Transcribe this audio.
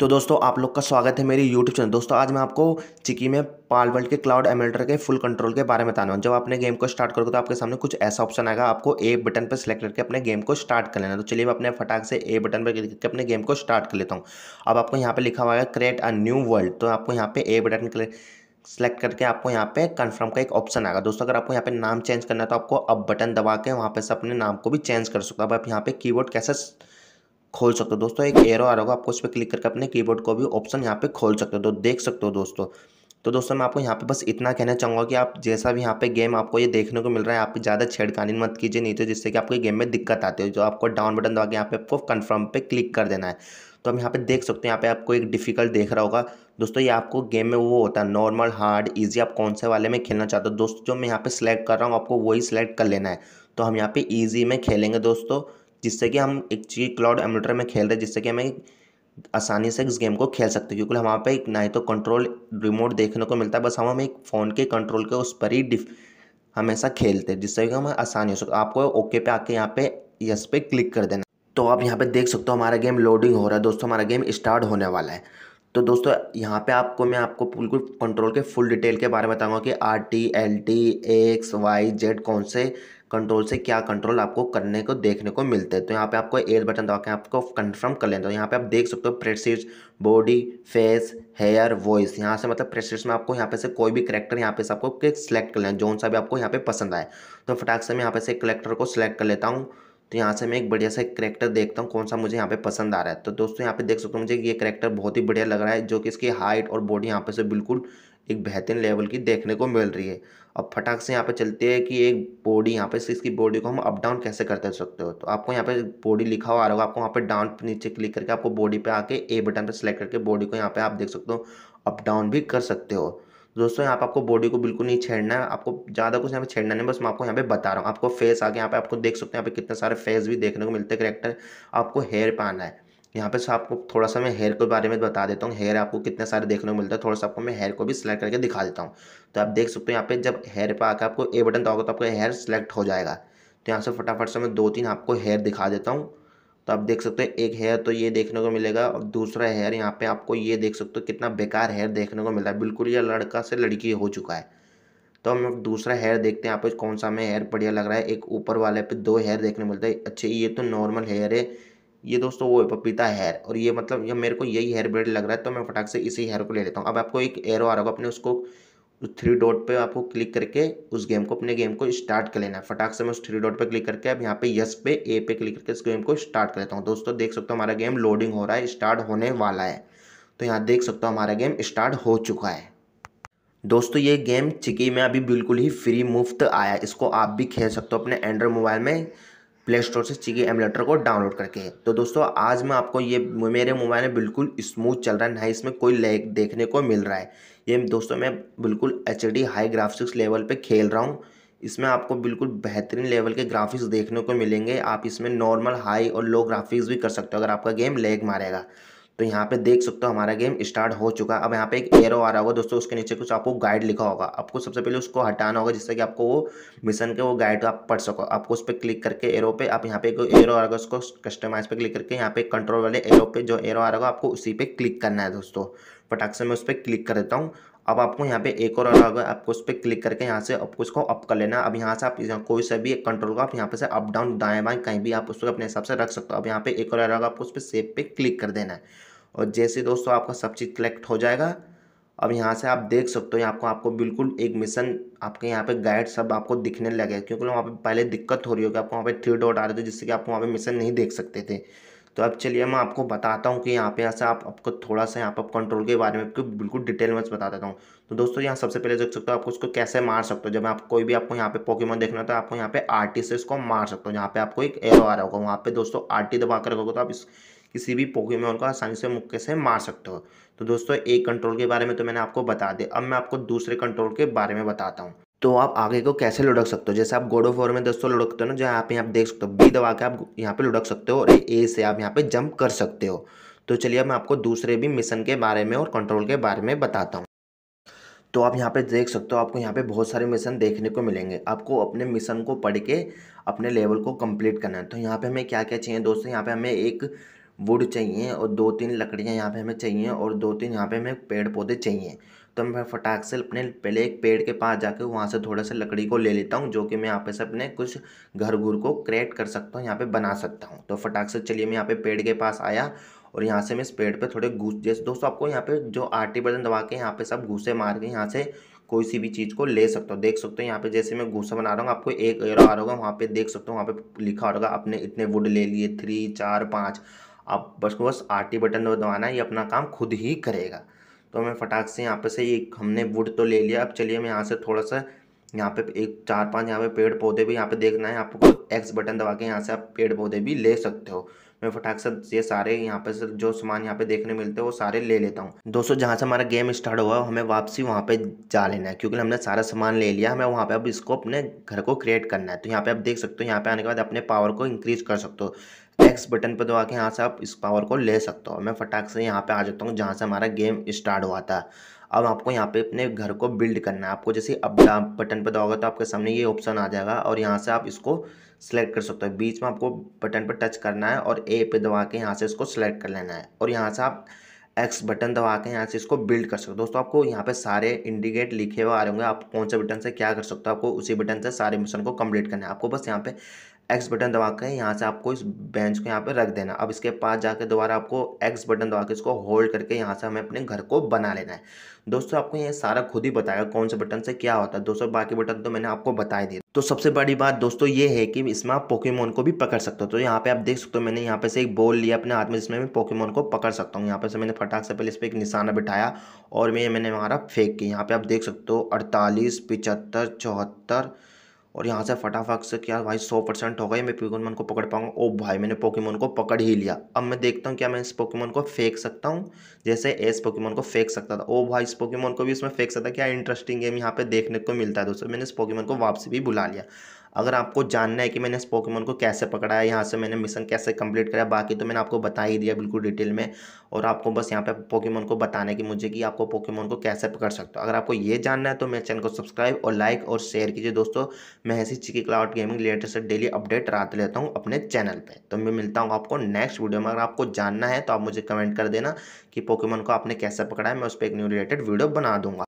तो दोस्तों आप लोग का स्वागत है मेरी यूट्यूब चैनल दोस्तों आज मैं आपको चिकी में पाल वर्ल्ड के क्लाउड एमिलेटर के फुल कंट्रोल के बारे में बताना हूँ जब आपने गेम को स्टार्ट करोगे तो आपके सामने कुछ ऐसा ऑप्शन आएगा आपको ए बटन पर सेलेक्ट करके अपने गेम को स्टार्ट कर लेना तो चलिए मैं अपने फटाक से ए बटन पर क्लिक करके अपने गेम को स्टार्ट कर लेता हूँ अब आपको यहाँ पर लिखा हुआ है क्रिएट अ न्यू वर्ल्ड तो आपको यहाँ पर ए बटन सेलेक्ट करके आपको यहाँ पे कंफर्म का एक ऑप्शन आएगा दोस्तों अगर आपको यहाँ पे नाम चेंज करना है तो आपको अब बटन दबा के वहाँ पे से अपने नाम को भी चेंज कर सकते हो अब आप यहाँ पे कीबोर्ड कैसे खोल सकते हो दोस्तों एक एरो आ रहा होगा आपको उस पर क्लिक करके अपने कीबोर्ड को भी ऑप्शन यहाँ पे खोल सकते हो तो देख सकते हो दोस्तों तो दोस्तों मैं आपको यहाँ पे बस इतना कहना चाहूँगा कि आप जैसा भी यहाँ पे गेम आपको ये देखने को मिल रहा है आप ज़्यादा छेड़खानी मत कीजिए नहीं तो जिससे कि आपको गेम में दिक्कत आती है जो आपको डाउन बटन दबा के यहाँ पे आपको कन्फर्म पे क्लिक कर देना है तो हम यहाँ पे देख सकते हैं यहाँ पे आपको एक डिफिकल्ट देख रहा होगा दोस्तों ये आपको गेम में वो होता है नॉर्मल हार्ड ईजी आप कौन से वाले में खेलना चाहते हो दोस्तों जो मैं यहाँ पे सिलेक्ट कर रहा हूँ आपको वही सिलेक्ट कर लेना है तो हम यहाँ पे ईजी में खेलेंगे दोस्तों जिससे कि हम एक चीज़ क्लाउड एम्यूटर में खेल रहे हैं जिससे कि हमें आसानी से इस गेम को खेल सकते हैं क्योंकि हमारे पे एक ना ही तो कंट्रोल रिमोट देखने को मिलता है बस हम हमें एक फ़ोन के कंट्रोल के उस पर ही डिफ हमेशा खेलते हैं जिससे कि हमें आसानी हो सकता आपको ओके पे आके यहाँ पे यस पे क्लिक कर देना तो आप यहाँ पे देख सकते हो हमारा गेम लोडिंग हो रहा है दोस्तों हमारा गेम स्टार्ट होने वाला है तो दोस्तों यहाँ पे आपको मैं आपको बिल्कुल कंट्रोल के फुल डिटेल के बारे में बताऊँगा कि R T L T X Y Z कौन से कंट्रोल से क्या कंट्रोल आपको करने को देखने को मिलते हैं तो यहाँ पे आपको एयर बटन दबा के आपको कंफर्म कर लेना तो यहाँ पे आप देख सकते हो presets body face hair voice यहाँ से मतलब प्रेसिज में आपको यहाँ पे से कोई भी करेक्टर यहाँ पे से आपको सेलेक्ट कर लेना जोन सा भी आपको यहाँ पे पसंद आए तो फटाक से मैं यहाँ पे से करेक्टर को सिलेक्ट कर लेता हूँ तो यहाँ से मैं एक बढ़िया सा करेक्टर देखता हूँ कौन सा मुझे यहाँ पे पसंद आ रहा है तो दोस्तों यहाँ पे देख सकते हो मुझे ये करेक्टर बहुत ही बढ़िया लग रहा है जो कि इसकी हाइट और बॉडी यहाँ पे से बिल्कुल एक बेहतरीन लेवल की देखने को मिल रही है अब फटाक से यहाँ पे चलती है कि एक बॉडी यहाँ पे इसकी बॉडी को हम अप डाउन कैसे करते सकते हो तो आपको यहाँ पे बॉडी लिखा हुआ आ रहा होगा आपको वहाँ पे डाउन नीचे क्लिक करके आपको बॉडी पे आके ए बटन पे सेलेक्ट करके बॉडी को यहाँ पे आप देख सकते हो अप डाउन भी कर सकते हो दोस्तों यहाँ पे आपको बॉडी को बिल्कुल नहीं छेड़ना है आपको ज़्यादा कुछ यहाँ पे छेड़ना नहीं बस मैं आपको यहाँ पे बता रहा हूँ आपको फेस आगे यहाँ पे आपको देख सकते हैं यहाँ पे कितने सारे फेस भी देखने को मिलते हैं करेक्टर आपको हेयर पे आना है यहाँ पे आपको थोड़ा सा मैं हेयर के बारे में बता देता हूँ हेयर आपको कितने सारे देखने को मिलता है थोड़ा सा आपको मैं हेयर को भी सिलेक्ट करके दिखा देता हूँ तो आप देख सकते हो यहाँ पे जब हेयर पे आकर आपको ए बटन दबाओगे तो आपका हेयर सिलेक्ट हो जाएगा तो यहाँ से फटाफट से मैं दो तीन आपको हेयर दिखा देता हूँ तो आप देख सकते हो एक हेयर तो ये देखने को मिलेगा और दूसरा हेयर यहाँ पे आपको ये देख सकते हो कितना बेकार हेयर देखने को मिल रहा है बिल्कुल ये लड़का से लड़की हो चुका है तो हम दूसरा हेयर देखते हैं यहाँ कौन सा हमें हेयर बढ़िया लग रहा है एक ऊपर वाले पे दो हेयर देखने को मिलता है अच्छे ये तो नॉर्मल हेयर है ये दोस्तों वो है पपीता हेयर और ये मतलब ये मेरे को यही हेयर ब्रेड लग रहा है तो मैं फटाक से इसी हेयर को ले लेता हूँ अब आपको एक एरो आ रहा होगा अपने उसको उस थ्री डॉट पे आपको क्लिक करके उस गेम को अपने गेम को स्टार्ट कर लेना है फटाक से मैं उस थ्री डॉट पे क्लिक करके अब यहाँ पे यस पे ए पे क्लिक करके इस गेम को स्टार्ट कर लेता हूँ दोस्तों देख सकते हो हमारा गेम लोडिंग हो रहा है स्टार्ट होने वाला है तो यहाँ देख सकते हो हमारा गेम स्टार्ट हो चुका है दोस्तों ये गेम चिकी में अभी बिल्कुल ही फ्री मुफ्त आया इसको आप भी खेल सकते हो अपने एंड्रॉयड मोबाइल में प्ले स्टोर से चिकी एमलेटर को डाउनलोड करके तो दोस्तों आज मैं आपको ये मेरे मोबाइल में बिल्कुल स्मूथ चल रहा है ना इसमें कोई लैग देखने को मिल रहा है ये दोस्तों मैं बिल्कुल एच हाई ग्राफिक्स लेवल पर खेल रहा हूँ इसमें आपको बिल्कुल बेहतरीन लेवल के ग्राफिक्स देखने को मिलेंगे आप इसमें नॉर्मल हाई और लो ग्राफिक्स भी कर सकते हो अगर आपका गेम लेग मारेगा तो यहाँ पे देख सकते हो हमारा गेम स्टार्ट हो चुका अब यहाँ पे एक एरो आ रहा होगा दोस्तों उसके नीचे कुछ आपको गाइड लिखा होगा आपको सबसे पहले उसको हटाना होगा जिससे कि आपको वो मिशन के वो गाइड आप पढ़ सको आपको उस पर क्लिक करके एरो पे आप यहाँ पे एक एरो आ रहा होगा उसको कस्टमाइज पे क्लिक करके यहाँ पे कंट्रोल वाले एरो पे जो एरो आ रहा होगा आपको उसी पे क्लिक करना है दोस्तों फटाक से मैं उस पर क्लिक कर देता हूँ अब आपको यहाँ पे एक और अलग आपको उस पर क्लिक करके यहाँ से आपको इसको अप कर लेना अब यहाँ से आप कोई सा भी एक कंट्रोल को आप यहाँ पे से अप डाउन दाएं बाएं कहीं भी आप उसको अपने हिसाब से रख सकते हो अब यहाँ पे एक और होगा आपको उस पर सेव पे क्लिक कर देना है और जैसे दोस्तों आपका सब चीज़ कलेक्ट हो जाएगा अब यहाँ से आप देख सकते हो आपको आपको बिल्कुल एक मिशन आपके यहाँ पे गाइड सब आपको दिखने लगे क्योंकि वहाँ पे पहले दिक्कत हो रही होगी आपको वहाँ पे थ्री डॉट आ रहे थे जिससे कि आप वहाँ पे मिशन नहीं देख सकते थे तो अब चलिए मैं आपको बताता हूँ कि यहाँ पे यहाँ से आप आपको थोड़ा सा यहाँ पर कंट्रोल के बारे में आपको बिल्कुल डिटेल में बता देता हूँ तो दोस्तों यहाँ सबसे पहले देख सकते हो आपको उसको कैसे मार सकते हो जब आप कोई भी आपको यहाँ पे पॉकीमोन देखना तो आपको यहाँ पे आर टी से इसको मार सकते हो यहाँ पे आपको एक एरो आ रहा होगा वहाँ पे दोस्तों आर टी दबा कर रखोगे तो आप इस किसी भी पोकेमोन को आसानी से मुक्के से मार सकते हो तो दोस्तों एक कंट्रोल के बारे में तो मैंने आपको बता दिया अब मैं आपको दूसरे कंट्रोल के बारे में बताता हूँ तो आप आगे को कैसे लुढ़क सकते हो जैसे आप गोडो फोर में दोस्तों लुढ़कते हो ना जहाँ आप यहाँ देख सकते हो बी दबा के आप यहाँ पे लुढ़क सकते हो और ए से आप यहाँ पे जंप कर सकते हो तो चलिए मैं आपको दूसरे भी मिशन के बारे में और कंट्रोल के बारे में बताता हूँ तो आप यहाँ पे देख सकते हो आपको यहाँ पे बहुत सारे मिशन देखने को मिलेंगे आपको अपने मिशन को पढ़ के अपने लेवल को कंप्लीट करना है तो यहाँ पे हमें क्या क्या चाहिए दोस्तों यहाँ पे हमें एक वुड चाहिए और दो तीन लकड़ियाँ यहाँ पे हमें चाहिए और दो तीन यहाँ पे हमें पेड़ पौधे चाहिए तो मैं फटाक से अपने पहले एक पेड़ के पास जाके वहाँ से थोड़ा सा लकड़ी को ले लेता हूँ जो कि मैं यहाँ पे से अपने कुछ घर घूर को क्रिएट कर सकता हूँ यहाँ पे बना सकता हूँ तो फटाक से चलिए मैं यहाँ पे पेड़ के पास आया और यहाँ से मैं इस पेड़ पे थोड़े घूस जैसे दोस्तों आपको यहाँ पे जो आरटी बर्तन दबा के यहाँ पे सब घूसे मार के यहाँ से कोई सी भी चीज़ को ले सकते हो देख सकते हो यहाँ पे जैसे मैं घूसा बना रहा हूँ आपको एक एरो आ रहा होगा वहाँ पे देख सकते हो वहाँ पे लिखा होगा आपने इतने वुड ले लिए थ्री चार पाँच आप बस को बस आर टी बटन दबाना है ये अपना काम खुद ही करेगा तो मैं फटाक से यहाँ पर से ये हमने वुड तो ले लिया अब चलिए मैं यहाँ से थोड़ा सा यहाँ पे एक चार पांच यहाँ पे पेड़ पौधे भी यहाँ पे देखना है आपको एक्स बटन दबा के यहाँ से आप पेड़ पौधे भी ले सकते हो मैं फटाक से ये सारे यहाँ पे जो सामान यहाँ पे देखने मिलते हैं वो सारे ले लेता हूँ दोस्तों जहाँ से हमारा गेम स्टार्ट हुआ हमें वापसी वहाँ पे जा लेना है क्योंकि हमने सारा सामान ले लिया हमें वहाँ पे अब इसको अपने घर को क्रिएट करना है तो यहाँ पे आप देख सकते हो यहाँ पे आने के बाद अपने पावर को इंक्रीज कर सकते हो एक्स बटन पर दबा के यहाँ से आप इस पावर को ले सकते हो मैं फटाक से यहाँ पे आ जाता हूँ जहाँ से हमारा गेम स्टार्ट हुआ था अब आपको यहाँ पे अपने घर को बिल्ड करना है आपको जैसे अब बटन पर दबाओगे तो आपके सामने ये ऑप्शन आ जाएगा और यहाँ से आप इसको सेलेक्ट कर सकते हो बीच में आपको बटन पर टच करना है और ए पे दबा के यहाँ से इसको सेलेक्ट कर लेना है और यहाँ से आप एक्स बटन दबा के यहाँ से इसको बिल्ड कर सकते हो दोस्तों आपको यहाँ पे सारे इंडिकेट लिखे हुए आ रहे होंगे आप कौन से बटन से क्या कर सकते हो आपको उसी बटन से सारे मिशन को कंप्लीट करना है आपको बस यहाँ पे एक्स बटन दबा के यहाँ से आपको इस बेंच को यहाँ पे रख देना अब इसके पास जाकर दोबारा आपको एक्स बटन दबा के इसको होल्ड करके यहाँ से हमें अपने घर को बना लेना है दोस्तों आपको ये सारा खुद ही बताएगा कौन से बटन से क्या होता है दोस्तों बाकी बटन तो मैंने आपको बता ही दिया तो सबसे बड़ी बात दोस्तों ये है कि इसमें आप पोकेमोन को भी पकड़ सकते हो तो यहाँ पे आप देख सकते हो मैंने यहाँ पे से एक बॉल लिया अपने हाथ में जिसमें मैं पोकेमोन को पकड़ सकता हूँ यहाँ पे से मैंने फटाक से पहले इस पर एक निशाना बिठाया और मैं मैंने हमारा फेंक किया यहाँ पे आप देख सकते हो अड़तालीस पिचहत्तर चौहत्तर और यहाँ से फटाफट से क्या भाई सौ परसेंट हो गए मैं पोकेमोन को पकड़ पाऊंगा ओ भाई मैंने पोकेमोन को पकड़ ही लिया अब मैं देखता हूँ क्या मैं इस पोकेमोन को फेंक सकता हूँ जैसे एस पोकेमोन को फेंक सकता था ओ भाई इस पोकेमोन को भी इसमें फेंक सकता क्या इंटरेस्टिंग गेम यहाँ पे देखने को मिलता है दोस्तों मैंने इस पोकेमोन को वापसी भी बुला लिया अगर आपको जानना है कि मैंने इस पोकेमोन को कैसे पकड़ा है यहाँ से मैंने मिशन कैसे कंप्लीट कराया बाकी तो मैंने आपको बता ही दिया बिल्कुल डिटेल में और आपको बस यहाँ पे पोकेमोन को बताने की मुझे कि आपको पोकेमोन को कैसे पकड़ सकते हो अगर आपको ये जानना है तो मेरे चैनल को सब्सक्राइब और लाइक और शेयर कीजिए दोस्तों मैं ऐसी Chikii cloud gaming latest daily update रात लेता हूँ अपने चैनल पर तो मैं मिलता हूँ आपको नेक्स्ट वीडियो में अगर आपको जानना है तो आप मुझे कमेंट कर देना कि पोकेमोन को आपने कैसे पकड़ा है मैं उस पर एक न्यू रिलेटेड वीडियो बना दूंगा